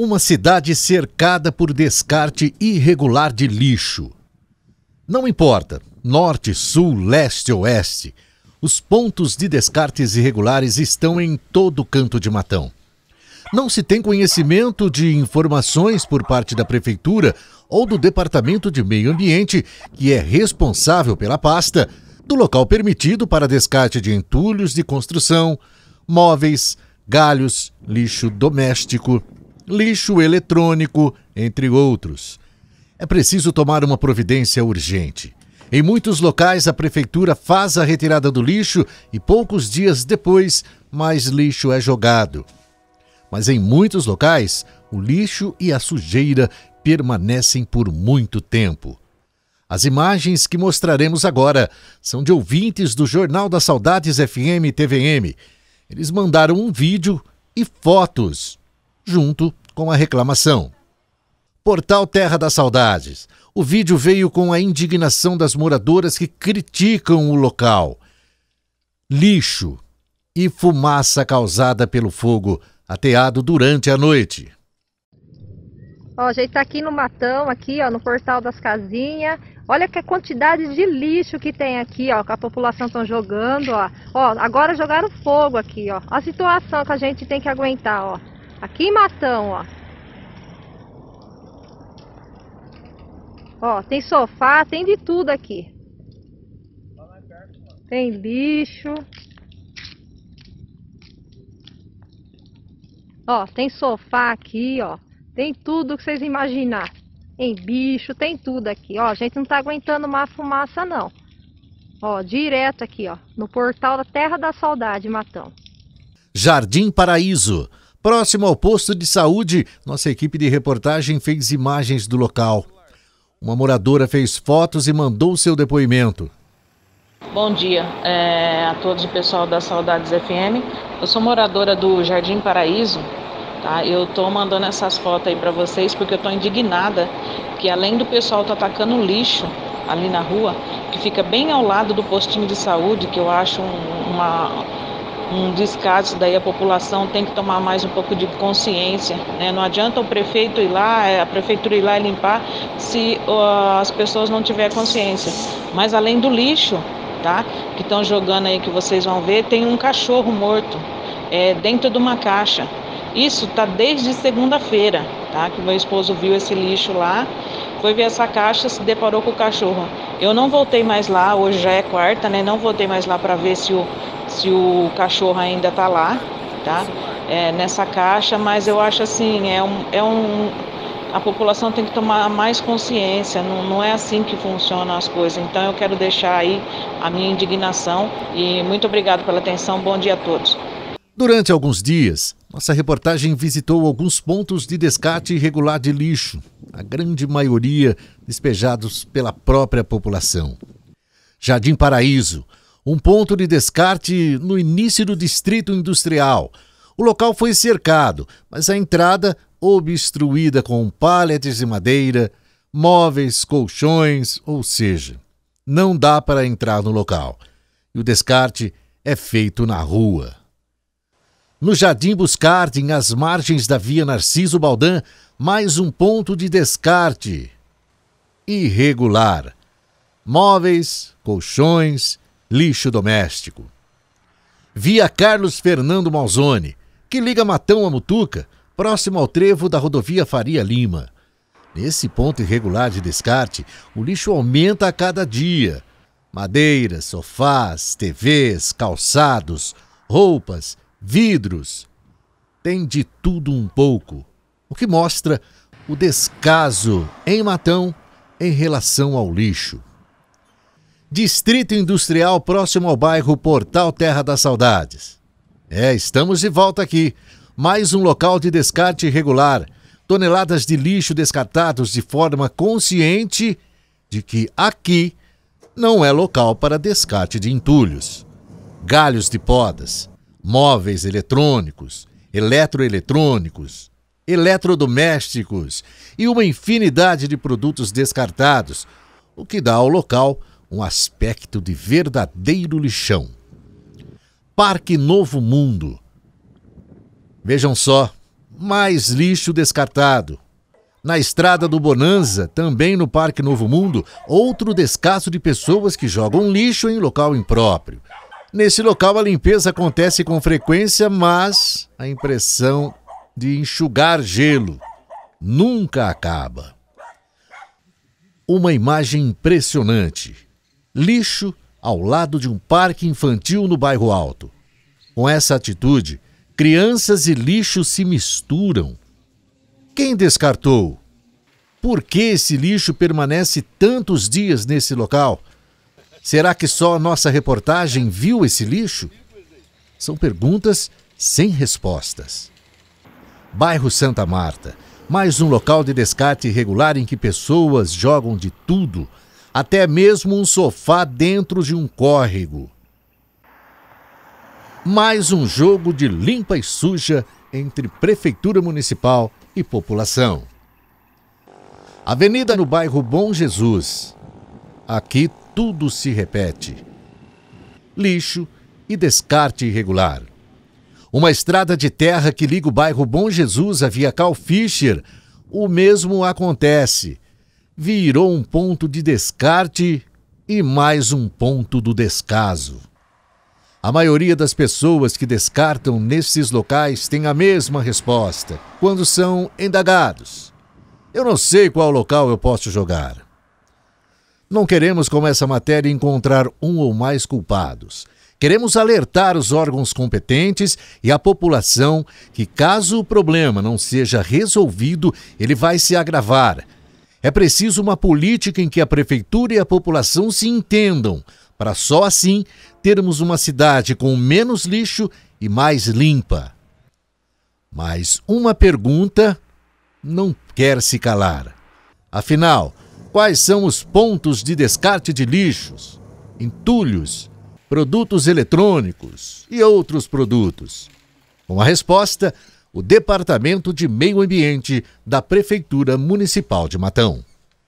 Uma cidade cercada por descarte irregular de lixo. Não importa, norte, sul, leste, oeste, os pontos de descartes irregulares estão em todo canto de Matão. Não se tem conhecimento de informações por parte da Prefeitura ou do Departamento de Meio Ambiente, que é responsável pela pasta, do local permitido para descarte de entulhos de construção, móveis, galhos, lixo doméstico lixo eletrônico, entre outros. É preciso tomar uma providência urgente. Em muitos locais, a prefeitura faz a retirada do lixo e poucos dias depois, mais lixo é jogado. Mas em muitos locais, o lixo e a sujeira permanecem por muito tempo. As imagens que mostraremos agora são de ouvintes do Jornal das Saudades FM e TVM. Eles mandaram um vídeo e fotos junto com a reclamação. Portal Terra das Saudades. O vídeo veio com a indignação das moradoras que criticam o local. Lixo e fumaça causada pelo fogo ateado durante a noite. Ó, a gente tá aqui no matão, aqui, ó, no portal das casinhas. Olha que quantidade de lixo que tem aqui, ó, que a população estão tá jogando, ó. Ó, agora jogaram fogo aqui, ó. A situação que a gente tem que aguentar, ó em Matão, ó. Ó, tem sofá, tem de tudo aqui. Tem lixo. Ó, tem sofá aqui, ó. Tem tudo que vocês imaginar. Tem bicho, tem tudo aqui. Ó, a gente não tá aguentando mais fumaça, não. Ó, direto aqui, ó. No portal da Terra da Saudade, Matão. Jardim Paraíso Próximo ao posto de saúde, nossa equipe de reportagem fez imagens do local. Uma moradora fez fotos e mandou seu depoimento. Bom dia é, a todos o pessoal da Saudades FM. Eu sou moradora do Jardim Paraíso. Tá? Eu estou mandando essas fotos aí para vocês porque eu estou indignada que além do pessoal estar tá atacando lixo ali na rua, que fica bem ao lado do postinho de saúde, que eu acho um, uma, um descaso, daí a população tem que tomar mais um pouco de consciência. Né? Não adianta o prefeito ir lá, é, a prefeitura ir lá e limpar se uh, as pessoas não tiverem consciência. Mas além do lixo, tá? Que estão jogando aí, que vocês vão ver, tem um cachorro morto é, dentro de uma caixa. Isso tá desde segunda-feira, tá? Que meu esposo viu esse lixo lá, foi ver essa caixa, se deparou com o cachorro. Eu não voltei mais lá, hoje já é quarta, né? Não voltei mais lá para ver se o, se o cachorro ainda está lá, tá? É, nessa caixa, mas eu acho assim, é um, é um, a população tem que tomar mais consciência, não, não é assim que funcionam as coisas. Então eu quero deixar aí a minha indignação e muito obrigado pela atenção, bom dia a todos. Durante alguns dias, nossa reportagem visitou alguns pontos de descarte irregular de lixo, a grande maioria despejados pela própria população. Jardim Paraíso, um ponto de descarte no início do distrito industrial. O local foi cercado, mas a entrada obstruída com paletes de madeira, móveis, colchões, ou seja, não dá para entrar no local. E o descarte é feito na rua. No Jardim Buscartem, às margens da Via Narciso Baldan, mais um ponto de descarte irregular. Móveis, colchões, lixo doméstico. Via Carlos Fernando Malzone, que liga Matão a Mutuca, próximo ao trevo da rodovia Faria Lima. Nesse ponto irregular de descarte, o lixo aumenta a cada dia. Madeiras, sofás, TVs, calçados, roupas, vidros. Tem de tudo um pouco, o que mostra o descaso em Matão em relação ao lixo. Distrito Industrial, próximo ao bairro Portal Terra das Saudades. É, estamos de volta aqui. Mais um local de descarte irregular. Toneladas de lixo descartados de forma consciente de que aqui não é local para descarte de entulhos. Galhos de podas, móveis eletrônicos, eletroeletrônicos, eletrodomésticos e uma infinidade de produtos descartados, o que dá ao local um aspecto de verdadeiro lixão. Parque Novo Mundo. Vejam só, mais lixo descartado. Na estrada do Bonanza, também no Parque Novo Mundo, outro descaso de pessoas que jogam lixo em local impróprio. Nesse local a limpeza acontece com frequência, mas a impressão de enxugar gelo nunca acaba. Uma imagem impressionante lixo ao lado de um parque infantil no bairro Alto. Com essa atitude, crianças e lixo se misturam. Quem descartou? Por que esse lixo permanece tantos dias nesse local? Será que só a nossa reportagem viu esse lixo? São perguntas sem respostas. Bairro Santa Marta mais um local de descarte irregular em que pessoas jogam de tudo até mesmo um sofá dentro de um córrego. Mais um jogo de limpa e suja entre Prefeitura Municipal e população. Avenida no bairro Bom Jesus. Aqui tudo se repete: lixo e descarte irregular. Uma estrada de terra que liga o bairro Bom Jesus à Via Cal Fischer. O mesmo acontece virou um ponto de descarte e mais um ponto do descaso. A maioria das pessoas que descartam nesses locais tem a mesma resposta quando são indagados. Eu não sei qual local eu posso jogar. Não queremos, com essa matéria, encontrar um ou mais culpados. Queremos alertar os órgãos competentes e a população que, caso o problema não seja resolvido, ele vai se agravar é preciso uma política em que a prefeitura e a população se entendam, para só assim termos uma cidade com menos lixo e mais limpa. Mas uma pergunta não quer se calar. Afinal, quais são os pontos de descarte de lixos, entulhos, produtos eletrônicos e outros produtos? Com a resposta, o Departamento de Meio Ambiente da Prefeitura Municipal de Matão.